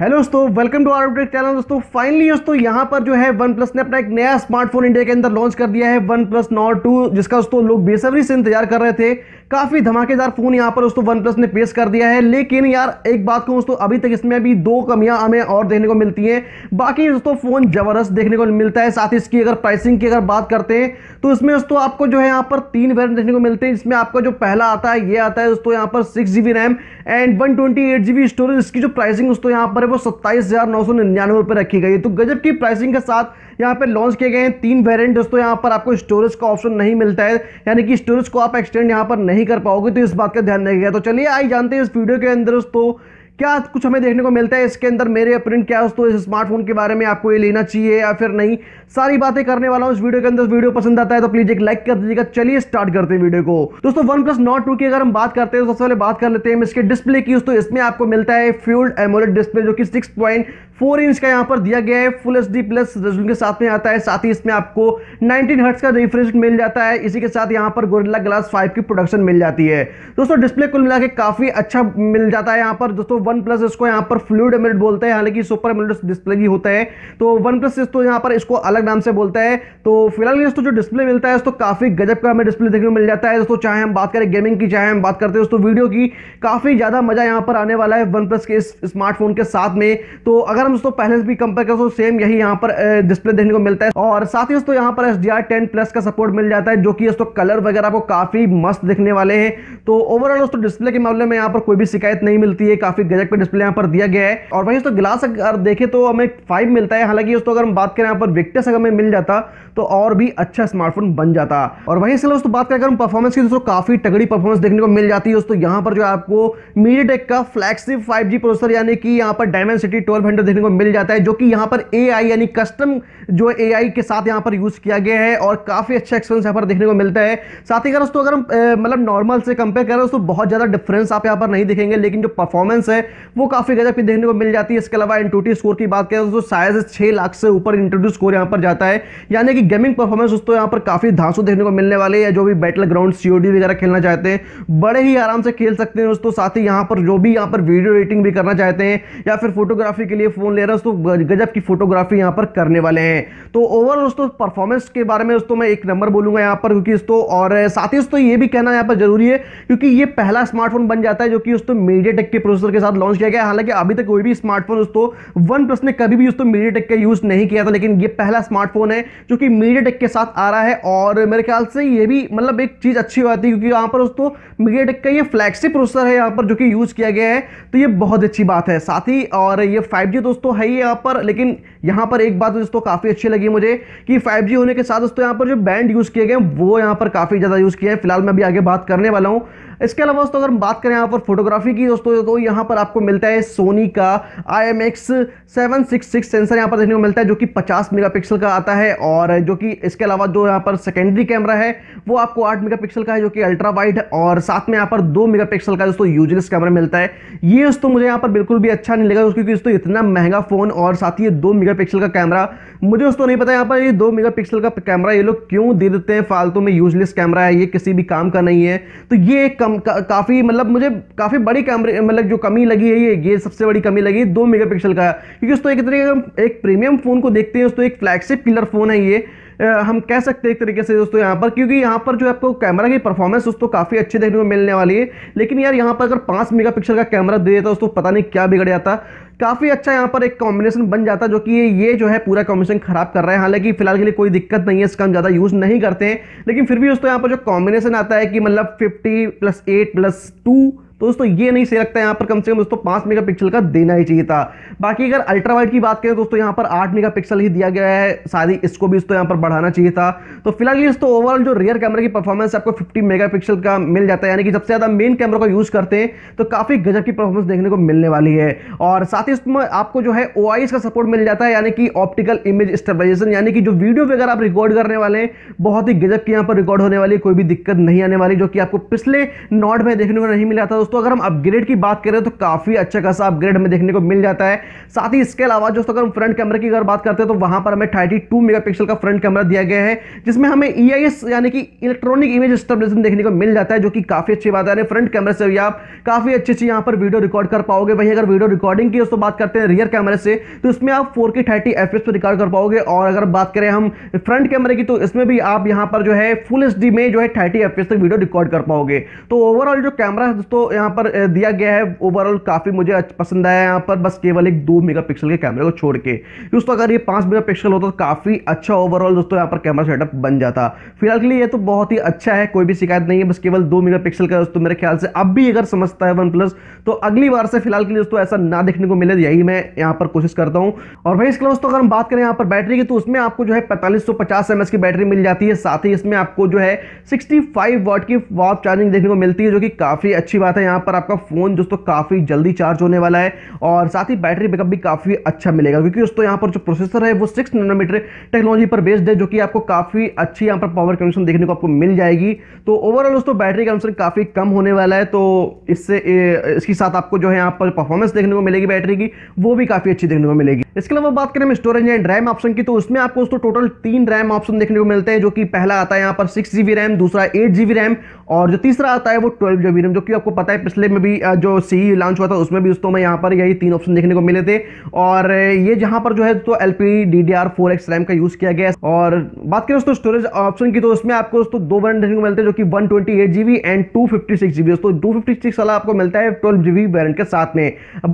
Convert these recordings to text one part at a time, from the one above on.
hello दोस्तों welcome to our channel दोस्तों finally दोस्तों यहाँ पर जो है वन प्लस ने अपना एक नया स्मार्टफोन इंडिया के अंदर लॉन्च कर दिया है वन प्लस नॉट टू जिसका दोस्तों लोग बेसब्री से इंतजार कर रहे थे काफ़ी धमाकेदार फोन यहाँ पर दोस्तों वन प्लस ने पेश कर दिया है लेकिन यार एक बात कहूँ दोस्तों अभी तक इसमें अभी दो कमियां हमें और देखने को मिलती हैं बाकी दोस्तों फ़ोन ज़बरदस्त देखने को मिलता है साथ ही इसकी अगर प्राइसिंग की अगर बात करते हैं तो इसमें दोस्तों आपको जो है यहाँ पर तीन वेरियंट देखने को मिलते हैं जिसमें आपका जो पहला आता है ये आता है दोस्तों यहाँ पर six G B RAM and one twenty eight G B storage इसकी जो प्राइसिंग दोस्तों यहाँ पर है वो सत्ताईस हज़ार नौ सौ निन्यानवे रुपये रखी गई है तो गजब की प्राइसिंग के साथ यहाँ पे लॉन्च किए गए हैं तीन वेरिएंट दोस्तों यहाँ पर आपको स्टोरेज का ऑप्शन नहीं मिलता है यानी कि स्टोरेज को आप एक्सटेंड यहाँ पर नहीं कर पाओगे तो इस बात का ध्यान रखिएगा तो चलिए आई जानते हैं इस वीडियो के अंदर दोस्तों क्या कुछ हमें देखने को मिलता है इसके अंदर मेरे प्रिंट क्या दोस्तों इस स्मार्टफोन के बारे में आपको ये लेना चाहिए या फिर नहीं सारी बातें करने वाला हूँ इस वीडियो के अंदर वीडियो पसंद आता है तो प्लीज एक लाइक कर दीजिएगा चलिए स्टार्ट करते हैं वीडियो को दोस्तों वन प्लस नॉट टू की अगर हम बात करते हैं तो सबसे पहले बात कर लेते हैं इसके डिस्प्ले की दोस्तों इसमें आपको मिलता है फ्यूल्ड एमोलेट डिस्प्ले जो कि सिक्स पॉइंट फोर इंच का यहाँ पर दिया गया है full H D plus resolution के साथ में आता है साथ ही इसमें आपको 19 हर्ट्स का रिफ्रेश मिल जाता है इसी के साथ यहाँ पर गोरिल्ला ग्लास 5 की प्रोडक्शन मिल जाती है दोस्तों डिस्प्ले कुल मिला के काफ़ी अच्छा मिल जाता है यहाँ पर दोस्तों वन प्लस इसको यहाँ पर फ्लूड एमरेट बोलते हैं हालांकि सुपर एमरेट डिस्प्ले भी होता है तो वन प्लस तो यहाँ पर इसको अलग नाम से बोलता है तो फिलहाल दोस्तों जो डिस्प्ले मिलता है तो काफ़ी गजब का हमें डिस्प्ले देखने को मिल जाता है दोस्तों चाहे हम बात करें गेमिंग की चाहे हम बात करते हैं दोस्तों वीडियो की काफ़ी ज़्यादा मज़ा यहाँ पर आने वाला है वन के इस स्मार्टफोन के साथ में तो अगर हम दोस्तों पहले भी कंपेयर करें तो सेम यही यहाँ पर डिस्प्ले देखने को मिलता है और साथ ही दोस्तों यहाँ पर एस डी प्लस का सपोर्ट मिल जाता है जो कि दोस्तों कलर वगैरह को काफ़ी मस्त दिखने वाले हैं तो ओवरऑल दोस्तों डिस्प्ले के मामले में यहाँ पर कोई भी शिकायत नहीं मिलती है काफ़ी गजट पे डिस्प्ले यहाँ पर दिया गया है और वही तो ग्लास अगर देखें तो हमें फाइव मिलता है हालांकि दोस्तों अगर हम बात करें यहाँ पर विक्टस अगर हमें मिल जाता तो और भी अच्छा स्मार्टफोन बन जाता और वही इसलिए दोस्तों बात करें अगर हम परफॉर्मेंस की दोस्तों काफ़ी तगड़ी परफॉर्मेंस देखने को मिल जाती है दोस्तों यहाँ पर जो आपको मीडिया का फ्लैक्सिप फाइव प्रोसेसर यानी कि यहाँ पर डायमेंड सिटी ट्वेल्व देखने को मिल जाता है जो कि यहाँ पर ए यानी कस्टम जो ए के साथ यहाँ पर यूज़ किया गया है और काफ़ी अच्छा एक्सपीरियंस यहाँ पर देखने को मिलता है साथ ही अगर दोस्तों अगर हम मतलब नॉर्मल से कंपेयर करें दोस्तों बहुत ज़्यादा डिफरेंस आप यहाँ पर नहीं देखेंगे लेकिन जो परफॉर्मेंस है वो काफ़ी गजब की देखने को मिल जाती है इसके अलावा इंटूटी स्कोर की बात करें तो साइज छह लाख से ऊपर इंटूटी स्कोर यहाँ पर जाता है यानी कि गेमिंग परफॉर्मेंस दोस्तों यहाँ पर काफ़ी धांसू देखने को मिलने वाले या जो भी बैटल ग्राउंड सीओडी वगैरह खेलना चाहते हैं बड़े ही आराम से खेल सकते हैं दोस्तों साथ ही यहाँ पर जो भी यहाँ पर वीडियो एडिटिंग भी करना चाहते हैं या फिर फोटोग्राफी के लिए फ़ोन ले रहे हैं तो गजब की फोटोग्राफी यहाँ पर करने वाले हैं तो ओवरऑल दोस्तों परफॉर्मेंस के बारे में दोस्तों मैं एक नंबर बोलूंगा यहाँ पर क्योंकि दोस्तों और साथ ही दोस्तों ये भी कहना यहाँ पर जरूरी है क्योंकि ये पहला स्मार्टफोन बन जाता है जो कि दोस्तों मीडिया टेक के प्रोसेसर के साथ साथ लॉन्च किया गया हालांकि अभी तक कोई भी स्मार्टफोन दोस्तों वन प्लस ने कभी भी दोस्तों मीडिया टेक का यूज नहीं किया था लेकिन ये पहला स्मार्टफोन है जो कि मीडिया टेक के साथ आ रहा है और मेरे ख्याल से ये भी मतलब एक चीज़ अच्छी होती है क्योंकि यहाँ पर दोस्तों मीडिया टेक का ये फ्लैगशिप प्रोसेसर है यहाँ पर जो कि यूज़ किया गया है तो ये बहुत अच्छी बात है साथ ही और ये फाइव दोस्तों है ही यहाँ पर लेकिन यहाँ पर एक बात दोस्तों काफ़ी अच्छी लगी मुझे कि फाइव होने के साथ दोस्तों यहाँ पर जो बैंड यूज़ किए गए वो यहाँ पर काफ़ी ज़्यादा यूज़ किया है फिलहाल मैं अभी आगे बात करने वाला हूँ इसके अलावा दोस्तों अगर हम बात करें यहाँ पर फोटोग्राफी की दोस्तों तो यहाँ पर आपको मिलता है सोनी का I M X seven six six sensor यहाँ पर देखने को मिलता है जो कि पचास मेगापिक्सल का आता है और जो कि इसके अलावा जो यहाँ पर सेकेंडरी कैमरा है वो आपको आठ मेगापिक्सल का है जो कि अल्ट्रा वाइड और साथ में यहाँ पर दो मेगापिक्सल का दोस्तों यूजलेस कैमरा मिलता है ये दोस्तों मुझे यहाँ पर बिल्कुल भी अच्छा नहीं लगा क्योंकि दोस्तों इतना महंगा फ़ोन और साथ ही ये दो पिक्सल का कैमरा मुझे दोस्तों नहीं पता यहाँ पर ये दो पिक्सल का कैमरा ये लोग क्यों दे देते हैं फालतू में यूजलेस कैमरा है ये किसी भी काम का नहीं है तो ये एक कम का, काफ़ी मतलब मुझे काफ़ी बड़ी कैमरे मतलब जो कमी लगी है ये ये सबसे बड़ी कमी लगी है दो पिक्सल का क्योंकि तो एक तरीके का एक प्रीमियम फ़ोन को देखते हैं तो एक फ्लैगशिप किलर फ़ोन है ये हम कह सकते हैं एक तरीके से दोस्तों यहाँ पर क्योंकि यहाँ पर जो आपको कैमरा की परफॉर्मेंस दोस्तों काफ़ी अच्छी देखने को मिलने वाली है लेकिन यार यहाँ पर अगर पाँच मेगापिक्सल का कैमरा दे देता दोस्तों पता नहीं क्या बिगड़ जाता काफ़ी अच्छा यहाँ पर एक कॉम्बिनेशन बन जाता जो कि ये जो है पूरा कॉम्बिनेशन खराब कर रहा है हालांकि फिलहाल के लिए कोई दिक्कत नहीं है इसका हम ज़्यादा यूज़ नहीं करते हैं लेकिन फिर भी दोस्तों यहाँ पर जो कॉम्बिनेशन आता है कि मतलब fifty plus eight plus two तो दोस्तों ये नहीं सही लगता है यहाँ पर कम से कम दोस्तों पाँच पिक्सल का देना ही चाहिए था बाकी अगर अल्ट्रा वाइड की बात करें दोस्तों यहाँ पर आठ मेगा पिक्सल ही दिया गया है शायद इसको भी दोस्तों यहाँ पर बढ़ाना चाहिए था तो फिलहाल ये दोस्तों ओवरऑल जो रियर कैमरा की परफॉर्मेंस आपको फिफ्टी मेगा का मिल जाता है यानी कि सबसे ज़्यादा मेन कैमरा का यूज़ करते हैं तो काफ़ी गजब की परफॉर्मेंस देखने को मिलने वाली है और साथ ही इसमें आपको जो है ओ का सपोर्ट मिल जाता है यानी कि ऑप्टिकल इमेज स्टेबलाइजेशन यानी कि जो वीडियो वगैरह आप रिकॉर्ड करने वाले हैं बहुत ही गजब की यहाँ पर रिकॉर्ड होने वाली कोई भी दिक्कत नहीं आने वाली जो कि आपको पिछले नॉट में देखने को नहीं मिला था दोस्तों अगर हम अपग्रेड की बात करें तो काफ़ी अच्छा खासा अपग्रेड हमें देखने को मिल जाता है साथ ही इसके अलावा दोस्तों अगर हम फ्रंट कैमरे की अगर बात करते हैं तो वहां पर हमें थर्टी टू का फ्रंट कैमरा दिया गया है जिसमें हमें ई e यानी कि इलेक्ट्रॉनिक इमेज स्टेबलेशन देखने को मिल जाता है जो कि काफ़ी अच्छी बात है फ्रंट कैमरे से भी आप काफ़ी अच्छी अच्छी यहाँ पर वीडियो रिकॉर्ड कर पाओगे वही अगर वीडियो रिकॉर्डिंग की दोस्तों बात करते हैं रियर कैमरे से तो इसमें आप फोर के थर्टी एफ रिकॉर्ड कर पाओगे और अगर बात करें हम फ्रंट कैमरे की तो इसमें भी आप यहाँ पर जो है फुल एच में जो है थर्टी एफ तक वीडियो रिकॉर्ड कर पाओगे तो ओवरऑल जो कैमरा है दोस्तों यहाँ पर दिया गया है ओवरऑल काफ़ी मुझे पसंद आया है यहाँ पर बस केवल एक दो मेगापिक्सल के कैमरे को छोड़ के दोस्तों अगर ये पाँच मेगापिक्सल होता तो काफ़ी अच्छा ओवरऑल दोस्तों यहाँ पर कैमरा सेटअप बन जाता फिलहाल के लिए ये तो बहुत ही अच्छा है कोई भी शिकायत नहीं है बस केवल दो मेगा का दोस्तों मेरे ख्याल से अब भी अगर समझता है वन तो अगली बार से फिलहाल के लिए दोस्तों ऐसा ना देखने को मिले यही मैं यहाँ पर कोशिश करता हूँ और भाई इसके अलावा दोस्तों अगर हम बात करें यहाँ पर बैटरी की तो उसमें आपको जो है पैंतालीस सौ की बैटरी मिल जाती है साथ ही इसमें आपको जो है सिक्सटी फाइव की वॉप चार्जिंग देखने को मिलती है जो कि काफ़ी अच्छी बात है यहाँ पर आपका फ़ोन दोस्तों काफ़ी जल्दी चार्ज होने वाला है और साथ ही बैटरी बैकअप भी काफ़ी अच्छा मिलेगा क्योंकि दोस्तों यहाँ पर जो प्रोसेसर है वो सिक्स नैनोमीटर टेक्नोलॉजी पर बेस्ड है जो कि आपको काफ़ी अच्छी यहाँ पर पावर कंडीशन देखने को आपको मिल जाएगी तो ओवरऑल दोस्तों बैटरी कंडीशन काफ़ी कम होने वाला है तो इससे इसके साथ आपको जो है यहाँ पर परफॉर्मेंस देखने को मिलेगी बैटरी की वो भी काफ़ी अच्छी देखने को मिलेगी इसके अलावा बात करें हम स्टोरेज एंड रैम ऑप्शन की तो उसमें आपको दोस्तों टोटल तीन रैम ऑप्शन देखने को मिलते हैं जो कि पहला आता है यहाँ पर सिक्स रैम दूसरा एट रैम और जो तीसरा आता है वो ट्वेल्व रैम जो कि आपको पता है है पिछले में भी जो सी लॉन्च हुआ था उसमें भी दोस्तों में यहाँ पर यही तीन ऑप्शन देखने को मिले थे और ये जहाँ पर जो है दोस्तों L P D D R four X RAM का यूज़ किया गया और बात करें दोस्तों स्टोरेज ऑप्शन की तो उसमें आपको दोस्तों दो वेरेंट देखने को मिलते हैं जो कि one twenty eight G B and two fifty six G B दोस्तों टू फिफ्टी सिक्स वाला आपको मिलता है ट्वेल्व जी बी वेरेंट के साथ में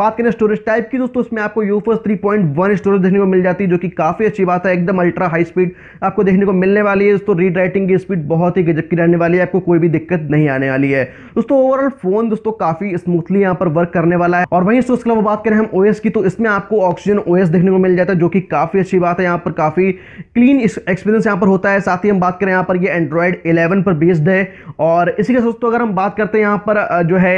बात करें स्टोरेज टाइप की दोस्तों उसमें आपको UFS three point one storage देखने को मिल जाती है जो कि काफ़ी अच्छी बात है एकदम अल्ट्रा हाई स्पीड आपको देखने को मिलने वाली है दोस्तों रीड राइटिंग की स्पीड बहुत ही गजब की रहने वाली है आपको कोई भी दिक्कत नहीं आने वाली है दोस्तों ओवरऑल फ़ोन दोस्तों काफी स्मूथली यहाँ पर वर्क करने वाला है और वहीं इसके अलावा बात करें हम ओएस की तो इसमें आपको ऑक्सीजन ओएस देखने को मिल जाता है जो कि काफी अच्छी बात है यहाँ पर काफी क्लीन एक्सपीरियंस यहाँ पर होता है साथ ही हम बात करें यहाँ पर ये एंड्रॉयड इलेवन पर बेस्ड है और इसी के साथ दोस्तों अगर हम बात करते हैं यहाँ पर जो है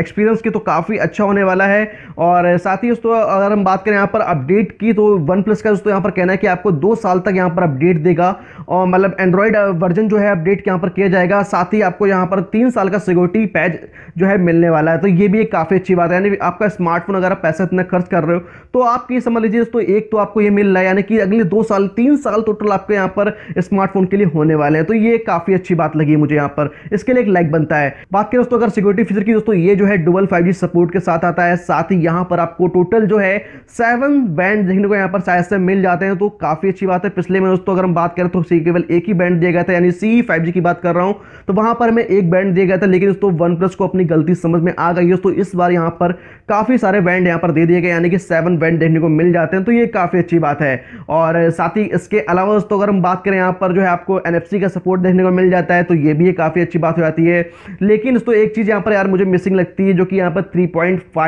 एक्सपीरियंस की तो काफ़ी अच्छा होने वाला है और साथ ही दोस्तों अगर हम बात करें यहाँ पर अपडेट की तो वन प्लस का दोस्तों यहाँ पर कहना है कि आपको दो साल तक यहाँ पर अपडेट देगा और मतलब एंड्रॉयड वर्जन जो है अपडेट यहाँ पर किया जाएगा साथ ही आपको यहाँ पर तीन साल का सिक्योरिटी पैच जो है मिलने वाला है तो ये भी एक काफ़ी अच्छी बात है यानी आपका स्मार्टफोन अगर आप पैसा इतना खर्च कर रहे हो तो आप ये समझ लीजिए दोस्तों एक तो आपको ये मिल रहा है यानी कि अगले दो साल तीन साल टोटल आपके यहाँ पर स्मार्टफोन के लिए होने वाले हैं तो ये काफ़ी अच्छी बात लगी मुझे यहाँ पर इसके लिए एक लाइक बनता है बात करें दोस्तों अगर सिक्योरिटी फीचर की दोस्तों ये जो है डुबल फाइव सपोर्ट के साथ आता है साथ ही यहाँ पर आपको टोटल जो है सेवन बैंड देखने को यहाँ पर साइज से मिल जाते हैं तो काफ़ी अच्छी बात है पिछले में दोस्तों अगर हम बात करें तो केवल एक ही बैंड दिया गया था यानी सी फाइव की बात कर रहा हूँ तो वहाँ पर हमें एक बैंड दिया गया था लेकिन दोस्तों वन प्लस को अपनी गलती समझ में आ गई हो तो इस बार यहाँ पर काफ़ी सारे बैंड यहाँ पर दे दिए गए यानी कि सेवन बैंड देखने को मिल जाते हैं तो ये काफ़ी अच्छी बात है और साथ ही इसके अलावा दोस्तों अगर हम बात करें यहाँ पर जो है आपको एन का सपोर्ट देखने को मिल जाता है तो ये भी काफ़ी अच्छी बात हो जाती है लेकिन दोस्तों एक चीज़ यहाँ पर यार मुझे मिसिंग लगती है जो कि यहाँ पर थ्री पॉइंट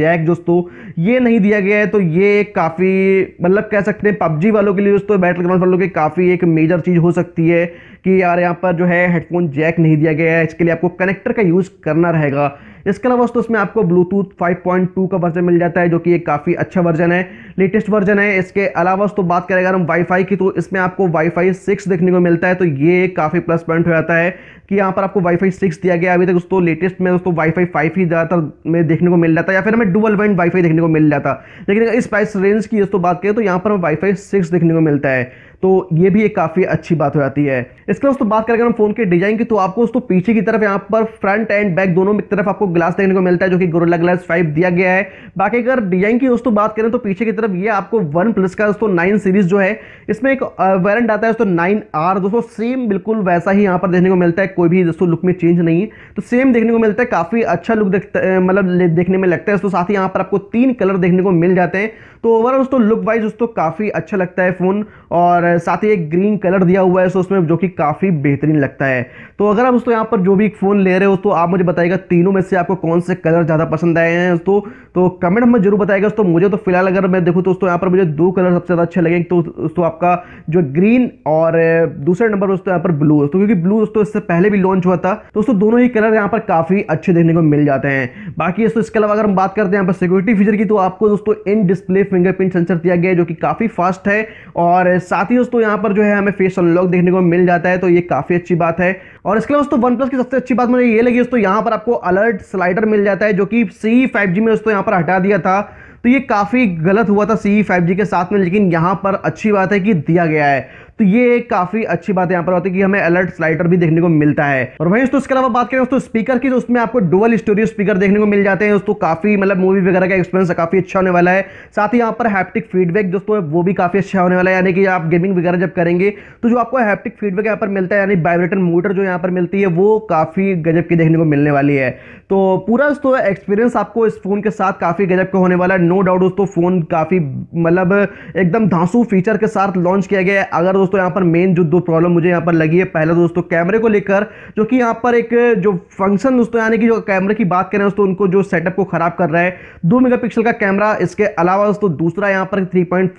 जैक दोस्तों ये नहीं दिया गया है तो ये काफ़ी मतलब कह सकते हैं पबजी वालों के लिए दोस्तों बैटल ग्राउंड वालों के काफ़ी एक मेजर चीज़ हो सकती है कि यार यहाँ पर जो है हेडफोन जैक नहीं दिया गया है इसके लिए आपको कनेक्टर का यूज़ करना र ह इसके अलावा दोस्तों इसमें आपको ब्लूटूथ 5.2 का वर्जन मिल जाता है जो कि एक काफ़ी अच्छा वर्जन है लेटेस्ट वर्जन है इसके अलावा दोस्तों बात करें अगर हम वाईफाई की तो इसमें आपको वाईफाई सिक्स देखने को मिलता है तो ये काफ़ी प्लस पॉइंट हो जाता है कि यहाँ पर आपको वाईफाई सिक्स दिया गया अभी तक दोस्तों लेटेस्ट में दोस्तों वाईफाई फाइव ही ज़्यादातर में देखने को मिल जाता है या फिर हमें डुअल वाइन वाईफाई देखने को मिल जाता लेकिन अगर इस प्राइस रेंज की दोस्तों बात करें तो यहाँ पर हमें वाईफाई सिक्स देखने को मिलता है तो ये भी एक काफ़ी अच्छी बात हो जाती है इसके अलावा दोस्तों बात करें अगर हम फोन के डिजाइन की तो आपको दोस्तों पीछे की तरफ यहाँ पर फ्रंट एंड बैक दोनों की तरफ आपको ग्लास देखने को मिलता है जो कि गोरिल्ला ग्लास फाइव दिया गया है बाकी अगर डिजाइन की दोस्तों बात करें तो पीछे की तरफ ये आपको वन प्लस का दोस्तों नाइन सीरीज जो है इसमें एक वेरेंट आता है तो दोस्तों नाइन आर दोस्तों सेम बिल्कुल वैसा ही यहाँ पर देखने को मिलता है कोई भी दोस्तों लुक में चेंज नहीं है तो सेम देखने को मिलता है काफ़ी अच्छा लुक मतलब देखने में लगता है दोस्तों साथ ही यहाँ पर आपको तीन कलर देखने को मिल जाते हैं तो ओवरऑल दोस्तों लुक वाइज दोस्तों काफ़ी अच्छा लगता है फ़ोन और साथ ही एक ग्रीन कलर दिया हुआ है उसमें जो कि काफ़ी बेहतरीन लगता है तो अगर आप दोस्तों यहाँ पर जो भी फ़ोन ले रहे हो तो आप मुझे बताइएगा तीनों में से आपको कौन से कलर ज़्यादा पसंद आए हैं दोस्तों तो कमेंट तो हमें जरूर बताएगा दोस्तों मुझे तो फिलहाल अगर मैं देखूँ दोस्तों यहाँ पर मुझे दो कलर सबसे ज़्यादा अच्छे लगे तो दोस्तों आपका जो ग्रीन और दूसरे नंबर दोस्तों यहाँ पर ब्लू दोस्तों क्योंकि ब्लू दोस्तों इससे पहले भी लॉन्च हुआ था दोस्तों दोनों ही कलर यहाँ पर काफ़ी अच्छे देखने को मिल जाते हैं बाकी दोस्तों इसके अलावा अगर हम बात करते हैं यहाँ पर सिक्योरिटी फीचर की तो आपको दोस्तों इन डिस्प्ले फिंगरप्रिंट सेंसर दिया गया है जो कि काफ़ी फास्ट है और साथ ही दोस्तों यहाँ पर जो है हमें फेस अनलॉक देखने को मिल जाता है तो ये काफ़ी अच्छी बात है और इसके अलावा दोस्तों वन प्लस की सबसे अच्छी बात मुझे ये लगी दोस्तों यहाँ पर आपको अलर्ट स्लाइडर मिल जाता है जो कि सी फाइव में दोस्तों यहाँ पर हटा दिया था तो ये काफ़ी गलत हुआ था सी फाइव जी के साथ में लेकिन यहाँ पर अच्छी बात है कि दिया गया है तो ये काफ़ी अच्छी बात यहाँ पर होती है कि हमें अलर्ट स्लाइडर भी देखने को मिलता है और वहीं दोस्तों इसके अलावा बात करें दोस्तों स्पीकर की तो उसमें आपको डुअल स्टोरियो स्पीकर देखने को मिल जाते हैं दोस्तों काफ़ी मतलब मूवी वगैरह का एक्सपीरियंस काफ़ी अच्छा होने वाला है साथ ही यहाँ पर हैप्टिक फीडबैक दोस्तों वो भी काफ़ी अच्छा होने वाला है यानी कि आप गेमिंग वगैरह जब करेंगे तो जो आपको हैप्टिक फीडबैक यहाँ पर मिलता है यानी बाइब्रेटन मोटर जो यहाँ पर मिलती है वो काफ़ी गजब की देखने को मिलने वाली है तो पूरा दोस्तों एक्सपीरियंस आपको इस फोन के साथ काफ़ी गजब का होने वाला है नो डाउट दोस्तों फ़ोन काफ़ी मतलब एकदम धांसू फीचर के साथ लॉन्च किया गया है अगर दोस्तों यहाँ पर मेन जो दो प्रॉब्लम मुझे यहाँ पर लगी है पहला दोस्तों कैमरे को लेकर जो कि यहाँ पर एक जो फंक्शन दोस्तों यानी कि जो कैमरे की बात करें दोस्तों उनको जो सेटअप को ख़राब कर रहा है दो मेगापिक्सल का कैमरा इसके अलावा दोस्तों दूसरा यहाँ पर थ्री पॉइंट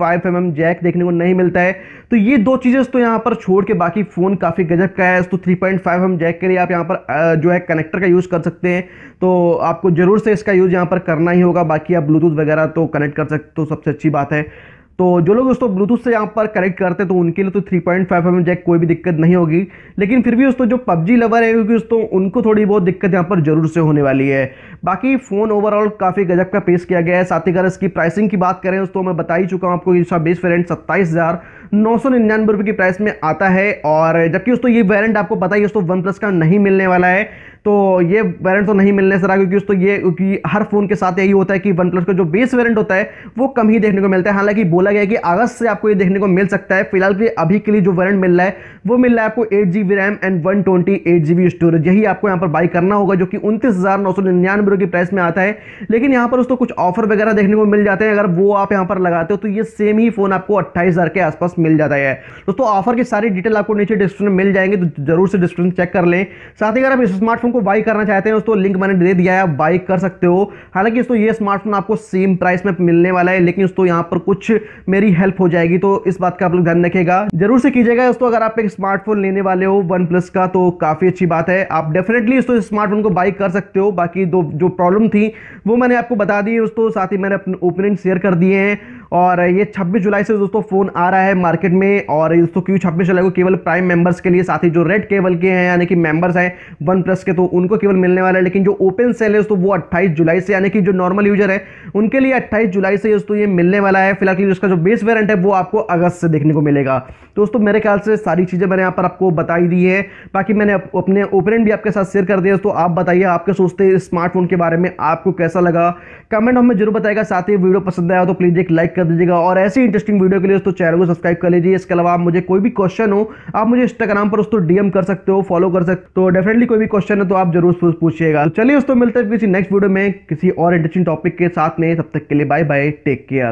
जैक देखने को नहीं मिलता है तो ये दो चीज़ें दोस्तों यहाँ पर छोड़ के बाकी फ़ोन काफ़ी गजब का है दोस्तों थ्री पॉइंट जैक के लिए आप यहाँ पर जो है कनेक्टर का यूज़ कर सकते हैं तो आपको ज़रूर से इसका यूज़ यहाँ पर करना ही होगा बाकी आप ब्लूटूथ वगैरह वगैरह तो कनेक्ट कर सकते तो सबसे अच्छी बात है तो जो लोग दोस्तों ब्लूटूथ से यहाँ पर कनेक्ट करते हैं तो उनके लिए तो 3.5 पॉइंट mm जैक कोई भी दिक्कत नहीं होगी लेकिन फिर भी दोस्तों जो पबजी लवर है क्योंकि दोस्तों उनको थोड़ी बहुत दिक्कत यहाँ पर जरूर से होने वाली है बाकी फ़ोन ओवरऑल काफ़ी गजब का पेश किया गया है साथ ही अगर इसकी प्राइसिंग की बात करें दोस्तों मैं बता ही चुका हूँ आपको इसका बेस वेरेंट सत्ताईस हज़ार नौ सौ निन्यानवे रुपये की प्राइस में आता है और जबकि दोस्तों ये वेरेंट आपको पता ही दोस्तों वन प्लस का नहीं मिलने वाला है तो ये वेरियंट तो नहीं मिलने से रहा क्योंकि तो ये क्योंकि हर फ़ोन के साथ यही होता है कि वन प्लस का जो बेस वेरियंट होता है वो कम ही देखने को मिलता है हालांकि बोला गया कि अगस्त से आपको ये देखने को मिल सकता है फिलहाल के अभी के लिए जो वेरियंट मिल रहा है वो मिल रहा है आपको eight G RAM and one twenty storage यही आपको यहाँ पर बाई करना होगा जो कि उनतीस हज़ार नौ सौ निन्यानवे की प्राइस में आता है लेकिन यहाँ पर उसको कुछ ऑफर वगैरह देखने को मिल जाते हैं अगर वो आप यहाँ पर लगाते हो तो ये सेम ही फ़ोन आपको अट्ठाईस के आसपास मिल जाता है दोस्तों ऑफर की सारी डिटेल आपको नीचे डिस्क्रिप्शन में मिल जाएंगे तो जरूर से डिस्क्रिप्शन चेक कर लें साथ ही अगर आप स्मार्टफोन हमको बाई करना चाहते हैं दोस्तों लिंक मैंने दे दिया है आप बाई कर सकते हो हालांकि दोस्तों ये स्मार्टफोन आपको सेम प्राइस में मिलने वाला है लेकिन दोस्तों यहाँ पर कुछ मेरी हेल्प हो जाएगी तो इस बात का आप लोग ध्यान रखेगा जरूर से कीजिएगा दोस्तों अगर आप एक स्मार्टफोन लेने वाले हो वन प्लस का तो काफ़ी अच्छी बात है आप डेफिनेटली दोस्तों इस स्मार्टफोन को बाई कर सकते हो बाकी दो जो प्रॉब्लम थी वो मैंने आपको बता दी दोस्तों साथ ही मैंने अपने ओपिनियन शेयर कर दिए हैं और ये 26 जुलाई से दोस्तों फ़ोन आ रहा है मार्केट में और दोस्तों क्यों छब्बीस जुलाई को केवल प्राइम मेंबर्स के लिए साथ ही जो रेड केबल के हैं यानी कि मेंबर्स हैं वन प्लस के तो उनको केवल मिलने वाला है लेकिन जो ओपन सेल है दोस्तों वो 28 जुलाई से यानी कि जो नॉर्मल यूजर है उनके लिए अट्ठाईस जुलाई से दोस्तों ये मिलने वाला है फिलहाल उसका जो बेस वेरेंट है वो आपको अगस्त से देखने को मिलेगा दोस्तों मेरे ख्याल से सारी चीज़ें मैंने यहाँ पर आपको बताई दी है बाकी मैंने अपने ओपिनियन भी आपके साथ शेयर कर दिया दोस्तों आप बताइए आपके सोचते स्मार्टफोन के बारे में आपको कैसा लगा कमेंट हमें जरूर बताएगा साथ ही वीडियो पसंद आया तो प्लीज़ एक लाइक कर दीजिएगा और ऐसी इंटरेस्टिंग वीडियो के लिए दोस्तों चैनल को सब्सक्राइब कर लीजिए इसके अलावा आप मुझे कोई भी क्वेश्चन हो आप मुझे इंस्टाग्राम पर दोस्तों डीएम कर सकते हो फॉलो कर सकते हो डेफिनेटली तो कोई भी क्वेश्चन है तो आप जरूर पूछिएगा तो चलिए दोस्तों मिलते हैं किसी नेक्स्ट वीडियो में किसी और इंटरेस्टिंग टॉपिक के साथ में तब तक के लिए बाय बाय टेक केयर